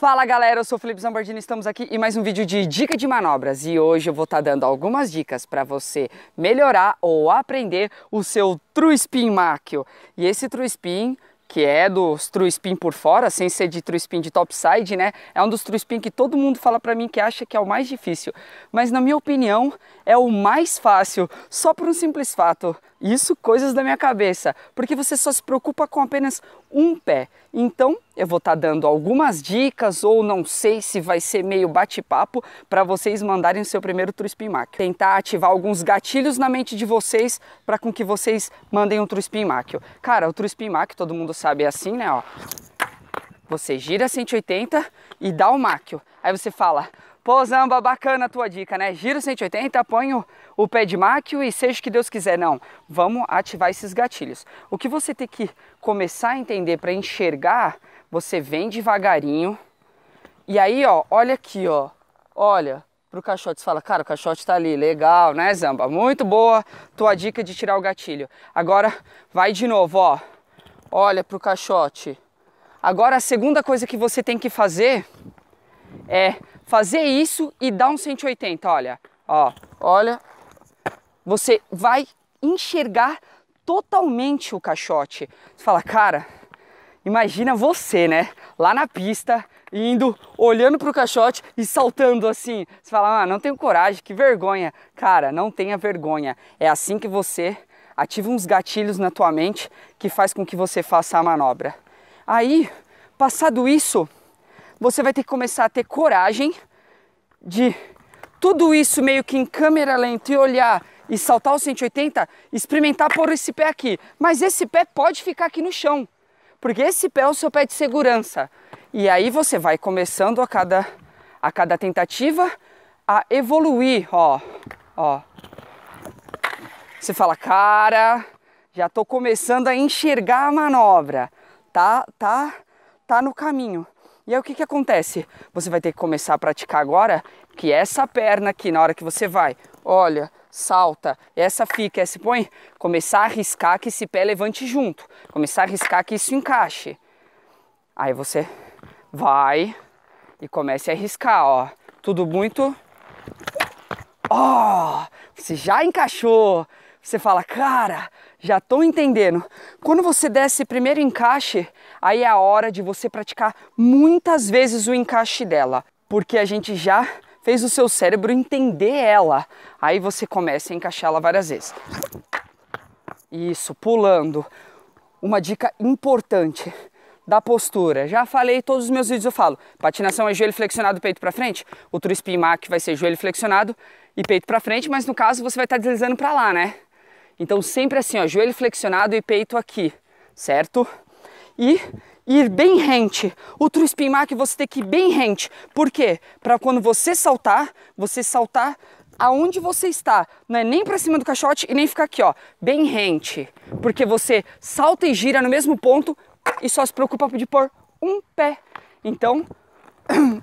Fala galera, eu sou o Felipe Zambardini, estamos aqui em mais um vídeo de dica de manobras e hoje eu vou estar tá dando algumas dicas para você melhorar ou aprender o seu True Spin Machio. E esse True Spin que é dos true spin por fora, sem ser de true spin de topside, né? É um dos true spin que todo mundo fala para mim que acha que é o mais difícil, mas na minha opinião é o mais fácil, só por um simples fato isso coisas da minha cabeça, porque você só se preocupa com apenas um pé. Então, eu vou estar tá dando algumas dicas ou não sei se vai ser meio bate-papo para vocês mandarem o seu primeiro spin Máquio. Tentar ativar alguns gatilhos na mente de vocês para com que vocês mandem um spin Máquio. Cara, o spin Máquio, todo mundo sabe, é assim, né, ó. Você gira 180 e dá o máquio. Aí você fala: Zamba bacana a tua dica, né? Giro 180, ponho o pé de máquio e seja o que Deus quiser. Não, vamos ativar esses gatilhos. O que você tem que começar a entender para enxergar, você vem devagarinho. E aí, ó, olha aqui, ó. Olha, pro caixote. Você fala, cara, o caixote tá ali, legal, né, Zamba? Muito boa tua dica de tirar o gatilho. Agora vai de novo, ó. Olha pro caixote. Agora a segunda coisa que você tem que fazer é fazer isso e dar um 180, olha. Ó, olha. Você vai enxergar totalmente o caixote. Você fala, cara, imagina você, né? Lá na pista, indo, olhando para o caixote e saltando assim. Você fala, ah, não tenho coragem, que vergonha. Cara, não tenha vergonha. É assim que você ativa uns gatilhos na tua mente que faz com que você faça a manobra. Aí, passado isso, você vai ter que começar a ter coragem de tudo isso meio que em câmera lenta e olhar e saltar o 180, experimentar por esse pé aqui. Mas esse pé pode ficar aqui no chão, porque esse pé é o seu pé de segurança. E aí você vai começando a cada, a cada tentativa a evoluir, ó, ó. Você fala, cara, já tô começando a enxergar a manobra, tá, tá, tá no caminho. E aí o que, que acontece? Você vai ter que começar a praticar agora que essa perna aqui, na hora que você vai, olha, salta, essa fica, essa põe, começar a arriscar que esse pé levante junto, começar a arriscar que isso encaixe. Aí você vai e comece a arriscar, ó. Tudo muito. Ó, oh, você já encaixou você fala, cara, já tô entendendo. Quando você der esse primeiro encaixe, aí é a hora de você praticar muitas vezes o encaixe dela, porque a gente já fez o seu cérebro entender ela. Aí você começa a encaixá-la várias vezes. Isso, pulando. Uma dica importante da postura. Já falei todos os meus vídeos, eu falo. Patinação é joelho flexionado, peito para frente. O spin mac vai ser joelho flexionado e peito para frente, mas no caso você vai estar deslizando para lá, né? Então sempre assim, ó, joelho flexionado e peito aqui, certo? E ir bem rente. O spin Mac você tem que ir bem rente. Por quê? Para quando você saltar, você saltar aonde você está. Não é nem para cima do caixote e nem ficar aqui, ó, bem rente. Porque você salta e gira no mesmo ponto e só se preocupa de pôr um pé. Então,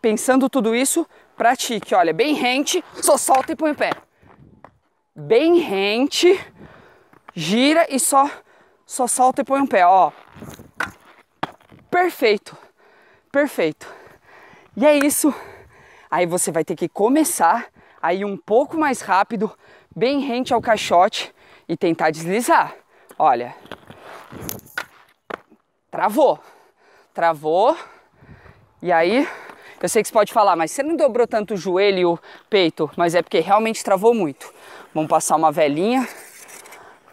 pensando tudo isso, pratique, olha, bem rente, só salta e põe o pé bem rente, gira e só, só solta e põe um pé, ó. Perfeito, perfeito. E é isso. Aí você vai ter que começar aí um pouco mais rápido, bem rente ao caixote e tentar deslizar. Olha, travou, travou, e aí eu sei que você pode falar, mas você não dobrou tanto o joelho e o peito, mas é porque realmente travou muito. Vamos passar uma velinha.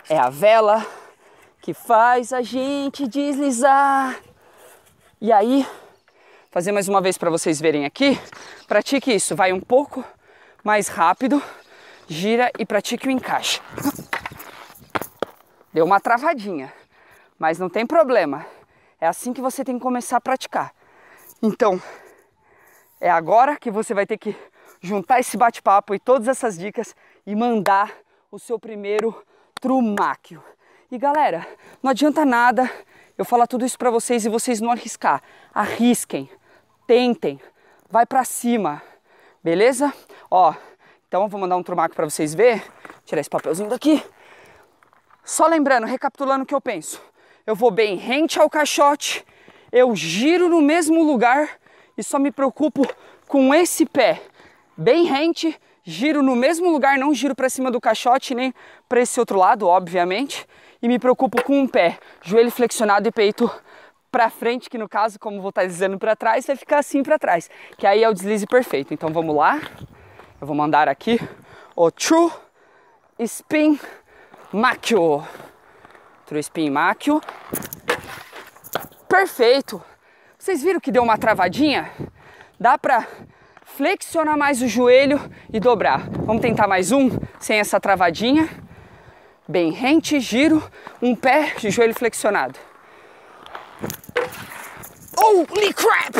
É a vela que faz a gente deslizar. E aí, fazer mais uma vez para vocês verem aqui. Pratique isso, vai um pouco mais rápido, gira e pratique o encaixe. Deu uma travadinha, mas não tem problema. É assim que você tem que começar a praticar. Então, é agora que você vai ter que juntar esse bate-papo e todas essas dicas e mandar o seu primeiro trumáquio. E galera, não adianta nada eu falar tudo isso para vocês e vocês não arriscar. Arrisquem, tentem, vai para cima, beleza? Ó, então vou mandar um trumaco para vocês ver. Tirar esse papelzinho daqui. Só lembrando, recapitulando o que eu penso. Eu vou bem rente ao caixote, eu giro no mesmo lugar e só me preocupo com esse pé bem rente, giro no mesmo lugar, não giro para cima do caixote nem para esse outro lado, obviamente, e me preocupo com um pé, joelho flexionado e peito para frente, que no caso, como vou estar tá dizendo para trás, vai ficar assim para trás, que aí é o deslize perfeito. Então vamos lá. Eu vou mandar aqui o true spin macho. True spin macho. Perfeito. Vocês viram que deu uma travadinha? Dá pra flexionar mais o joelho e dobrar. Vamos tentar mais um sem essa travadinha. Bem rente, giro, um pé de joelho flexionado. Holy crap!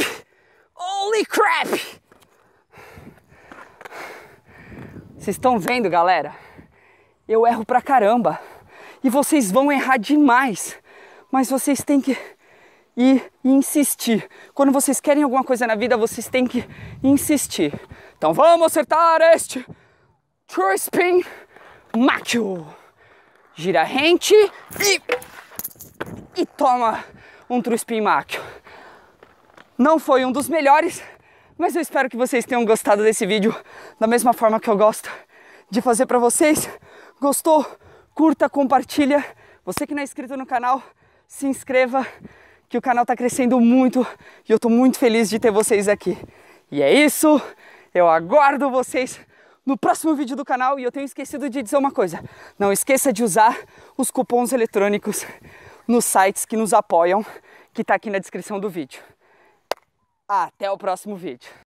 Holy crap! Vocês estão vendo, galera? Eu erro pra caramba. E vocês vão errar demais. Mas vocês têm que e, insistir. Quando vocês querem alguma coisa na vida, vocês têm que insistir. Então vamos acertar este True Spin Macho. Gira rente e, e toma um True Spin Macho. Não foi um dos melhores, mas eu espero que vocês tenham gostado desse vídeo da mesma forma que eu gosto de fazer para vocês. Gostou? Curta, compartilha. Você que não é inscrito no canal, se inscreva que o canal está crescendo muito e eu estou muito feliz de ter vocês aqui. E é isso, eu aguardo vocês no próximo vídeo do canal e eu tenho esquecido de dizer uma coisa. Não esqueça de usar os cupons eletrônicos nos sites que nos apoiam, que está aqui na descrição do vídeo. Até o próximo vídeo.